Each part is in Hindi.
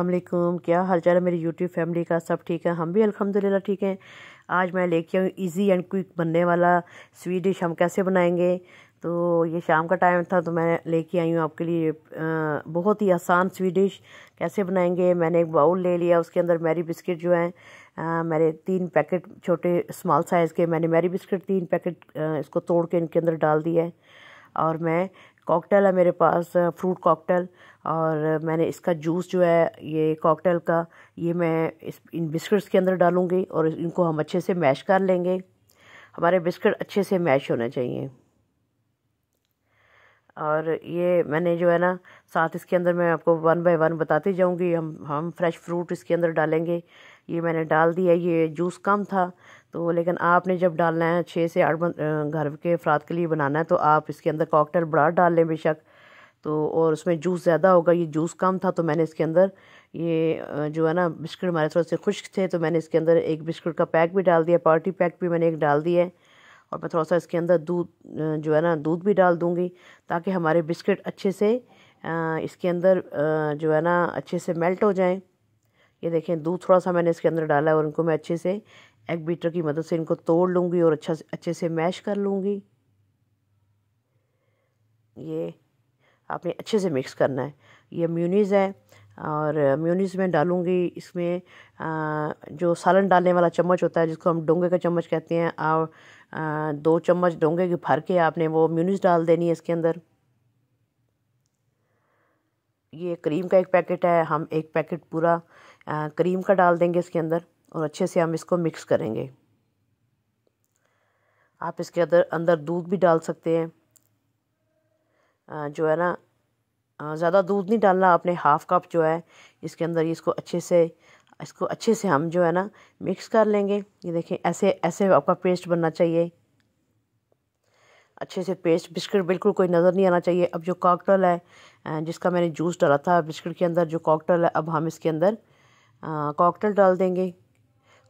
अल्लाम क्या हाल चाल है मेरी यूट्यूब फैमिली का सब ठीक है हम भी अल्हम्दुलिल्लाह ठीक हैं आज मैं लेके आई इजी एंड क्विक बनने वाला स्वीट डिश हम कैसे बनाएंगे तो ये शाम का टाइम था तो मैं लेके आई हूँ आपके लिए बहुत ही आसान स्वीट डिश कैसे बनाएंगे मैंने एक बाउल ले लिया उसके अंदर मैरी बिस्किट जो है मैंने तीन पैकेट छोटे स्मॉल साइज़ के मैंने मैरी बिस्किट तीन पैकेट इसको तोड़ के इनके अंदर डाल दिया है और मैं कॉकटेल है मेरे पास फ्रूट कॉकटेल और मैंने इसका जूस जो है ये कॉकटेल का ये मैं इस इन बिस्किट्स के अंदर डालूँगी और इनको हम अच्छे से मैश कर लेंगे हमारे बिस्किट अच्छे से मैश होने चाहिए और ये मैंने जो है ना साथ इसके अंदर मैं आपको वन बाय वन बताती जाऊंगी हम हम फ्रेश फ्रूट इसके अंदर डालेंगे ये मैंने डाल दिया ये जूस कम था तो लेकिन आपने जब डालना है छः से आठ घर के अफराद के लिए बनाना है तो आप इसके अंदर कॉकटेल बड़ा डाल लें बेशक तो और उसमें जूस ज़्यादा होगा ये जूस कम था तो मैंने इसके अंदर ये जो है ना बिस्किट हमारे थोड़े से खुश्क थे तो मैंने इसके अंदर एक बिस्किट का पैक भी डाल दिया पार्टी पैक भी मैंने एक डाल दिया है और मैं थोड़ा सा इसके अंदर दूध जो है ना दूध भी डाल दूँगी ताकि हमारे बिस्किट अच्छे से इसके अंदर जो है ना अच्छे से मेल्ट हो जाएँ ये देखें दूध थोड़ा सा मैंने इसके अंदर डाला है और इनको मैं अच्छे से एग बीटर की मदद से इनको तोड़ लूँगी और अच्छा अच्छे से मैश कर लूँगी ये आपने अच्छे से मिक्स करना है ये म्यूनीज़ है और म्यूनीस में डालूँगी इसमें जो सालन डालने वाला चम्मच होता है जिसको हम डोंगे का चम्मच कहते हैं और दो चम्मच डोंगे के भर के आपने वो म्यूनीस डाल देनी है इसके अंदर ये क्रीम का एक पैकेट है हम एक पैकेट पूरा क्रीम का डाल देंगे इसके अंदर और अच्छे से हम इसको मिक्स करेंगे आप इसके अंदर अंदर दूध भी डाल सकते हैं जो है ना ज़्यादा दूध नहीं डालना आपने हाफ़ कप जो है इसके अंदर इसको अच्छे से इसको अच्छे से हम जो है ना मिक्स कर लेंगे ये देखें ऐसे ऐसे आपका पेस्ट बनना चाहिए अच्छे से पेस्ट बिस्किट बिल्कुल कोई नज़र नहीं आना चाहिए अब जो कॉकटल है जिसका मैंने जूस डाला था बिस्किट के अंदर जो कॉकटल है अब हम इसके अंदर कॉकटल डाल देंगे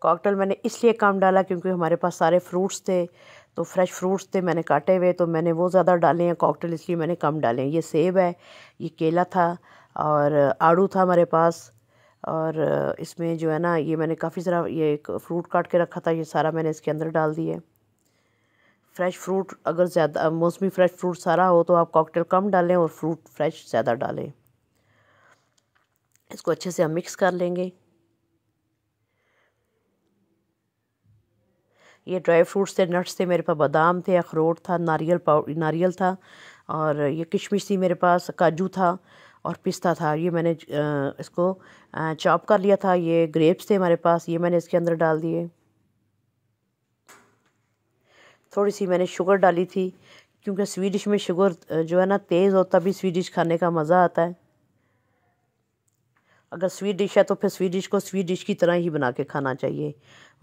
कॉकटल मैंने इसलिए कम डाला क्योंकि हमारे पास सारे फ्रूट्स थे तो फ्रेश फ्रूट्स थे मैंने काटे हुए तो मैंने वो ज़्यादा डाले हैं कॉकटल इसलिए मैंने कम डाले हैं ये सेब है ये केला था और आड़ू था हमारे पास और इसमें जो है ना ये मैंने काफ़ी सारा ये एक फ्रूट काट के रखा था ये सारा मैंने इसके अंदर डाल दिया फ्रेश फ्रूट अगर ज़्यादा मौसमी फ्रेश फ्रूट सारा हो तो आप कॉकटेल कम डालें और फ्रूट फ्रेश ज़्यादा डालें इसको अच्छे से हम मिक्स कर लेंगे ये ड्राई फ्रूट्स थे नट्स थे मेरे पास बादाम थे अखरोट था नारियल पाउडर नारियल था और ये किशमिश थी मेरे पास काजू था और पिस्ता था ये मैंने इसको चॉप कर लिया था ये ग्रेप्स थे हमारे पास ये मैंने इसके अंदर डाल दिए थोड़ी सी मैंने शुगर डाली थी क्योंकि स्वीडिश में शुगर जो है ना तेज़ होता तभी स्वीडिश खाने का मज़ा आता है अगर स्वीट डिश है तो फिर स्वीट डिश को स्वीट डिश की तरह ही बना के खाना चाहिए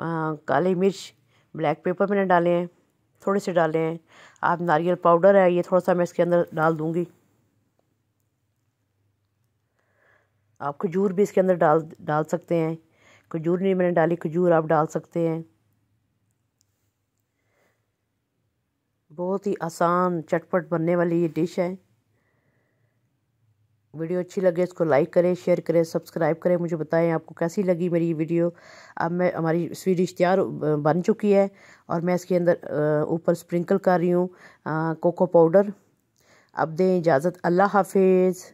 काली मिर्च ब्लैक पेपर मैंने डाले हैं थोड़े से डाले हैं आप नारियल पाउडर है ये थोड़ा सा मैं इसके अंदर डाल दूँगी आप खजूर भी इसके अंदर डाल डाल सकते हैं खजूर नहीं मैंने डाली खजूर आप डाल सकते हैं बहुत ही आसान चटपट बनने वाली ये डिश है वीडियो अच्छी लगे इसको लाइक करें शेयर करें सब्सक्राइब करें मुझे बताएं आपको कैसी लगी मेरी वीडियो अब मैं हमारी स्वीट डिश तैयार बन चुकी है और मैं इसके अंदर ऊपर स्प्रिंकल कर रही हूँ कोको पाउडर अब दें इजाज़त अल्लाह हाफिज़